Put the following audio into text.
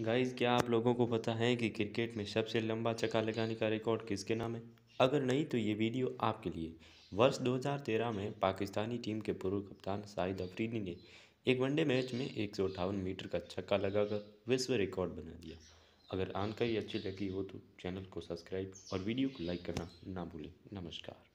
guys क्या आप लोगों को पता है कि क्रिकेट में सबसे लंबा चक्का लगाने का रिकॉर्ड किसके नाम है अगर नहीं तो ये वीडियो आपके लिए वर्ष 2013 में पाकिस्तानी टीम के पूर्व कप्तान शाहिद अफरीदी ने एक वनडे मैच में एक मीटर का छक्का लगाकर विश्व रिकॉर्ड बना दिया अगर आनकारी अच्छी लगी हो तो चैनल को सब्सक्राइब और वीडियो को लाइक करना ना भूलें नमस्कार